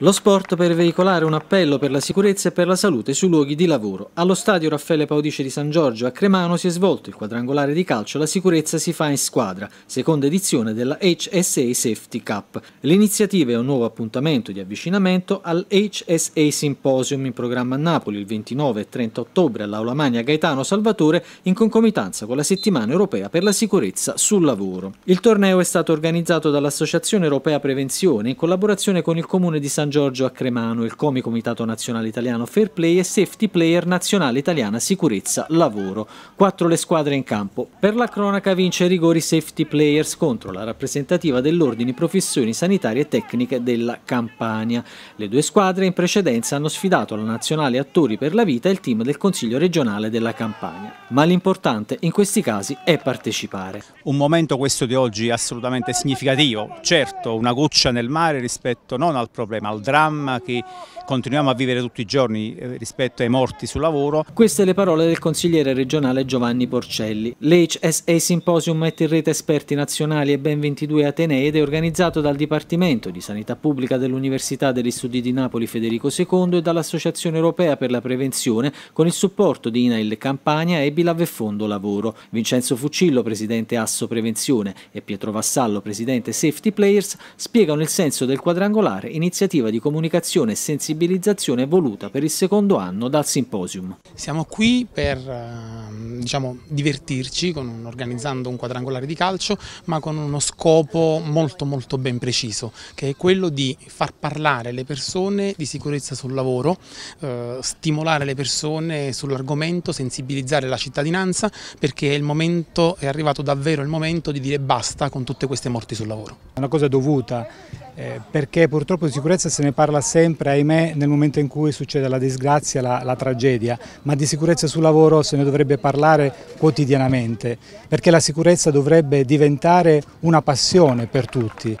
Lo sport per veicolare un appello per la sicurezza e per la salute sui luoghi di lavoro. Allo stadio Raffaele Paudice di San Giorgio a Cremano si è svolto il quadrangolare di calcio La sicurezza si fa in squadra, seconda edizione della HSA Safety Cup. L'iniziativa è un nuovo appuntamento di avvicinamento al HSA Symposium in programma a Napoli il 29 e 30 ottobre all'Aula Magna Gaetano Salvatore in concomitanza con la settimana europea per la sicurezza sul lavoro. Il torneo è stato organizzato dall'Associazione Europea Prevenzione in collaborazione con il Comune di San San Giorgio a Cremano, il COMI Comitato Nazionale Italiano Fair Play e Safety Player Nazionale Italiana Sicurezza Lavoro. Quattro le squadre in campo. Per la cronaca vince i rigori Safety Players contro la rappresentativa dell'Ordine Professioni Sanitarie e Tecniche della Campania. Le due squadre in precedenza hanno sfidato la Nazionale Attori per la Vita e il team del Consiglio regionale della Campania. Ma l'importante in questi casi è partecipare. Un momento questo di oggi assolutamente significativo, certo una goccia nel mare rispetto non al problema, al dramma che continuiamo a vivere tutti i giorni eh, rispetto ai morti sul lavoro. Queste le parole del consigliere regionale Giovanni Porcelli. L'HSA Symposium mette in rete esperti nazionali e ben 22 atenei ed è organizzato dal Dipartimento di Sanità Pubblica dell'Università degli Studi di Napoli Federico II e dall'Associazione Europea per la Prevenzione con il supporto di INAIL Campania e Bilav e Fondo Lavoro. Vincenzo Fuccillo, presidente Asso Prevenzione e Pietro Vassallo, presidente Safety Players, spiegano il senso del quadrangolare iniziativa iniziativa di comunicazione e sensibilizzazione voluta per il secondo anno dal Simposium. Siamo qui per eh, diciamo, divertirci un, organizzando un quadrangolare di calcio, ma con uno scopo molto molto ben preciso, che è quello di far parlare le persone di sicurezza sul lavoro, eh, stimolare le persone sull'argomento, sensibilizzare la cittadinanza, perché è, il momento, è arrivato davvero il momento di dire basta con tutte queste morti sul lavoro. È una cosa dovuta, eh, perché purtroppo di sicurezza se ne parla sempre, ahimè, nel momento in cui succede la disgrazia, la, la tragedia, ma di sicurezza sul lavoro se ne dovrebbe parlare parlare quotidianamente, perché la sicurezza dovrebbe diventare una passione per tutti.